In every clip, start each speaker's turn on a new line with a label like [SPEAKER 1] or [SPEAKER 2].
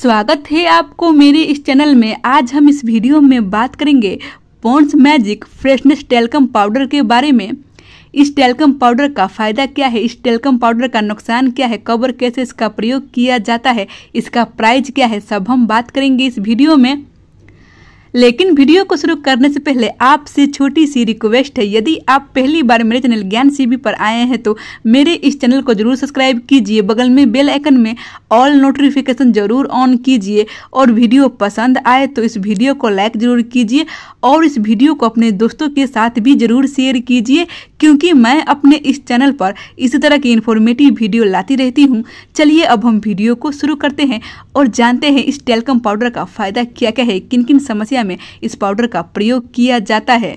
[SPEAKER 1] स्वागत है आपको मेरे इस चैनल में आज हम इस वीडियो में बात करेंगे Pond's magic freshness talcum powder के बारे में इस टेलकम पाउडर का फ़ायदा क्या है इस टेलकम पाउडर का नुकसान क्या है कब और कैसे इसका प्रयोग किया जाता है इसका प्राइस क्या है सब हम बात करेंगे इस वीडियो में लेकिन वीडियो को शुरू करने से पहले आपसे छोटी सी रिक्वेस्ट है यदि आप पहली बार मेरे चैनल ज्ञान सीबी पर आए हैं तो मेरे इस चैनल को जरूर सब्सक्राइब कीजिए बगल में बेल आइकन में ऑल नोटिफिकेशन जरूर ऑन कीजिए और वीडियो पसंद आए तो इस वीडियो को लाइक जरूर कीजिए और इस वीडियो को अपने दोस्तों के साथ भी जरूर शेयर कीजिए क्योंकि मैं अपने इस चैनल पर इसी तरह की इन्फॉर्मेटिव वीडियो लाती रहती हूँ चलिए अब हम वीडियो को शुरू करते हैं और जानते हैं इस टेलकम पाउडर का फ़ायदा क्या क्या है किन किन समस्या में इस पाउडर का प्रयोग किया जाता है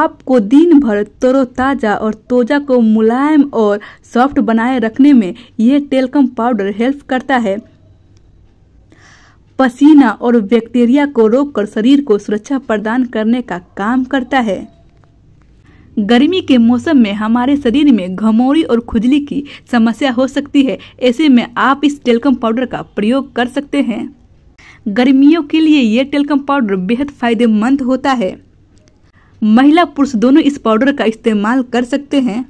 [SPEAKER 1] आपको दिन भर तरोताज़ा और तोजा को मुलायम और सॉफ्ट बनाए रखने में यह टेलकम पाउडर हेल्प करता है पसीना और बैक्टीरिया को रोककर शरीर को सुरक्षा प्रदान करने का काम करता है गर्मी के मौसम में हमारे शरीर में घमौरी और खुजली की समस्या हो सकती है ऐसे में आप इस टेलकम पाउडर का प्रयोग कर सकते हैं गर्मियों के लिए यह टेलकम पाउडर बेहद फायदेमंद होता है महिला पुरुष दोनों इस पाउडर का इस्तेमाल कर सकते हैं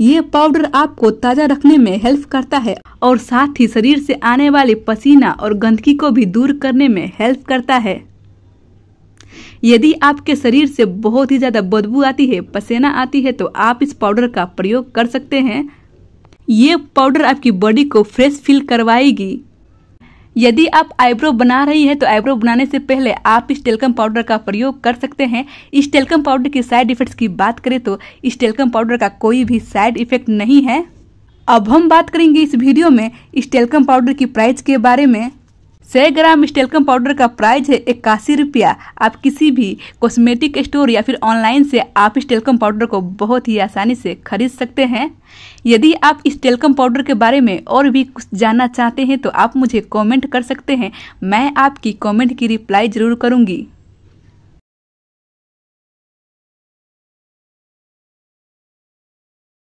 [SPEAKER 1] ये पाउडर आपको ताज़ा रखने में हेल्प करता है और साथ ही शरीर से आने वाले पसीना और गंदगी को भी दूर करने में हेल्प करता है यदि आपके शरीर से बहुत ही ज़्यादा बदबू आती है पसीना आती है तो आप इस पाउडर का प्रयोग कर सकते हैं ये पाउडर आपकी बॉडी को फ्रेश फील करवाएगी यदि आप आईब्रो बना रही है तो आईब्रो बनाने से पहले आप इस टेलकम पाउडर का प्रयोग कर सकते हैं इस टेलकम पाउडर के साइड इफेक्ट्स की बात करें तो इस टेलकम पाउडर का कोई भी साइड इफेक्ट नहीं है अब हम बात करेंगे इस वीडियो में इस टेलकम पाउडर की प्राइस के बारे में सौ ग्राम स्टेलकम पाउडर का प्राइस है इक्यासी रुपया आप किसी भी कॉस्मेटिक स्टोर या फिर ऑनलाइन से आप स्टेलकम पाउडर को बहुत ही आसानी से खरीद सकते हैं यदि आप स्टेलकम पाउडर के बारे में और भी कुछ जानना चाहते हैं तो आप मुझे कमेंट कर सकते हैं मैं आपकी कमेंट की रिप्लाई ज़रूर करूँगी